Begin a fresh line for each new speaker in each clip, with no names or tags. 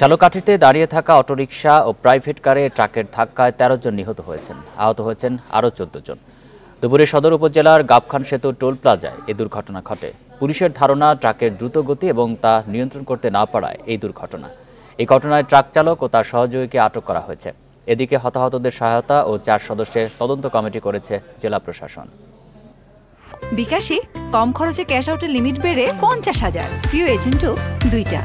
ঝালকাঠিতে দাঁড়িয়ে থাকা অটোরিকশা ও প্রাইভেট কারে ট্রাকের ধাক্কায় তেরো জন নিহত হয়েছেন আহত হয়েছেন আরও চোদ্দ জন দুপুরে সদর উপজেলার গাবখান সেতু টোল প্লাজায় এ দুর্ঘটনা ঘটে পুলিশের ধারণা ট্রাকের দ্রুত গতি এবং তা নিয়ন্ত্রণ করতে না পারায় এই দুর্ঘটনা এই ঘটনায় ট্রাক চালক ও তার সহযোগীকে আটক করা হয়েছে এদিকে হতাহতদের সহায়তা ও চার সদস্যের তদন্ত কমিটি করেছে জেলা প্রশাসন বিকাশে কম খরচে ক্যাশ আউটের লিমিট বেড়ে পঞ্চাশ হাজার প্রিয় এজেন্টও দুইটা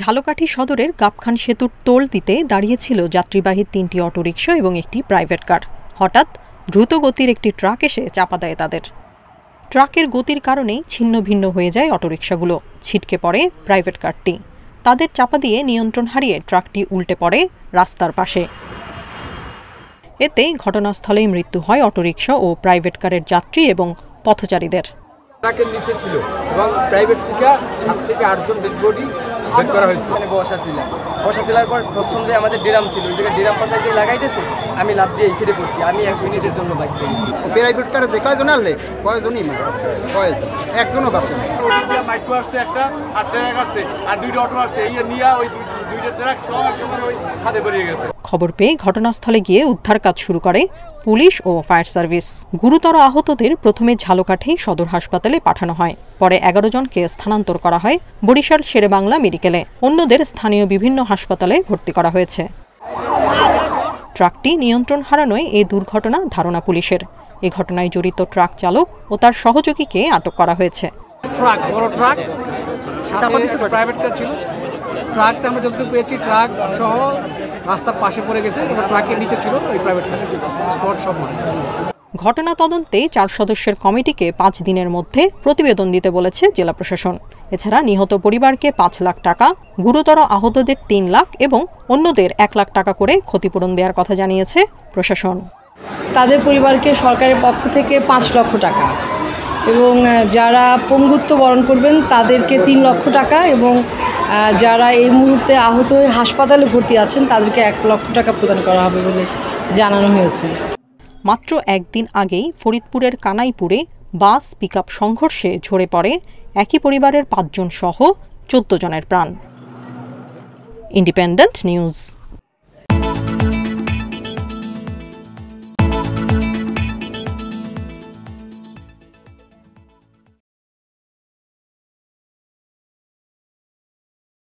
ঝালকাঠি সদরের গাপখান সেতুর টোল দিতে দাঁড়িয়েছিল যাত্রীবাহী তিনটি অটোরিকশা এবং একটি প্রাইভেট কার হঠাৎ দ্রুত গতির একটি ট্রাক এসে চাপা দেয় তাদের ট্রাকের গতির কারণেই ছিন্ন ভিন্ন হয়ে যায় অটোরিকশাগুলো ছিটকে পড়ে প্রাইভেট কারটি তাদের চাপা দিয়ে নিয়ন্ত্রণ হারিয়ে ট্রাকটি উল্টে পড়ে রাস্তার পাশে এতে ঘটনাস্থলেই মৃত্যু হয় অটোরিকশা ও প্রাইভেট কারের যাত্রী এবং পথচারীদের
ট্রাকের নিচে ছিল এবং প্রাইভেট থেকে সাত থেকে আটজন ডেড বডি মানে বসা ছিলাম বসা ছিলার পর প্রথম যে আমাদের ড্রাম ছিল ওই জায়গায় ড্রাম পাশায় যে লাগাইতেছে আমি লাভ দিয়ে ছেড়ে পড়ছি আমি এক মিনিটের জন্য বাঁচছি প্রাইভেট কারে যে কয়জন আনলে কয়জনই মানে? কয়জন একজনও বাঁচছে মাইক্রো আসছে একটা আর ট্রাক আসছে আর দুইটা অটো আসছে এই নিয়ে ওই দুইটা ট্রাক সব ওই খাদে বেরিয়ে গেছে
খবর পেয়ে ঘটনাস্থলে গিয়ে উদ্ধার কাজ শুরু করে পুলিশ ও ফায়ার সার্ভিস গুরুতর আহতদের প্রথমে ঝালকাঠি সদর হাসপাতালে পাঠানো হয় পরে এগারো জনকে স্থানান্তর করা হয় বরিশাল শেরেবাংলা মেডিকেলে অন্যদের স্থানীয় বিভিন্ন হাসপাতালে ভর্তি করা হয়েছে ট্রাকটি নিয়ন্ত্রণ হারানোয় এই দুর্ঘটনা ধারণা পুলিশের এ ঘটনায় জড়িত ট্রাক চালক ও তার সহযোগীকে আটক করা হয়েছে
ট্রাক বড় ট্রাক প্রাইভেট কার ছিল ট্রাকটা আমরা যতটুকু পেয়েছি ট্রাক সহ
রাস্তার পাশে পড়ে গেছে ট্রাকের নিচে ছিল ওই প্রাইভেট কার স্পট সব মারা গেছে ঘটনা তদন্তে চার সদস্যের কমিটিকে পাঁচ দিনের মধ্যে প্রতিবেদন দিতে বলেছে জেলা প্রশাসন এছাড়া নিহত পরিবারকে পাঁচ লাখ টাকা গুরুতর আহতদের তিন লাখ এবং অন্যদের এক লাখ টাকা করে ক্ষতিপূরণ দেওয়ার কথা জানিয়েছে প্রশাসন তাদের পরিবারকে সরকারের পক্ষ থেকে পাঁচ লক্ষ টাকা এবং যারা পঙ্গুত্ব বরণ করবেন তাদেরকে তিন লক্ষ টাকা এবং যারা এই মুহূর্তে আহত হয়ে হাসপাতালে ভর্তি আছেন তাদেরকে এক লক্ষ টাকা প্রদান করা হবে বলে জানানো হয়েছে মাত্র একদিন আগেই ফরিদপুরের কানাইপুরে বাস পিক সংঘর্ষে ঝরে পড়ে একই পরিবারের পাঁচজন সহ চোদ্দ জনের প্রাণ ইন্ডিপেন্ডেন্ট নিউজ